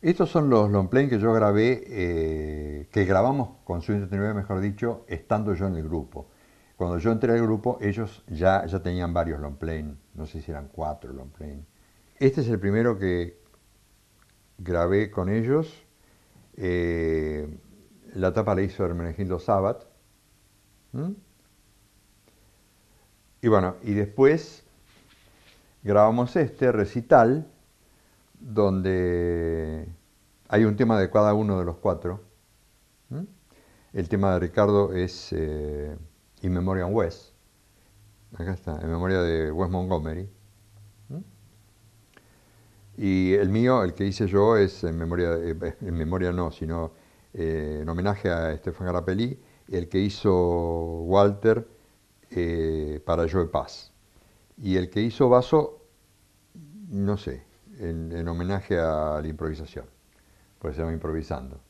Estos son los long que yo grabé, eh, que grabamos con su mejor dicho, estando yo en el grupo. Cuando yo entré al grupo, ellos ya, tenían varios long no sé si eran cuatro long Este es el primero que grabé con ellos. Eh, la tapa la hizo Hermenegildo Sabat. Y bueno, y después grabamos este recital donde hay un tema de cada uno de los cuatro. El tema de Ricardo es eh, In Memoriam West. Acá está, en memoria de Wes Montgomery. Y el mío, el que hice yo, es en memoria, eh, eh, en memoria no, sino en homenaje a Estefan Garapelli, el que hizo Walter para Joe Paz. Y el que hizo Vaso, no sé, en, homenaje a la improvisación, pues se llama Improvisando.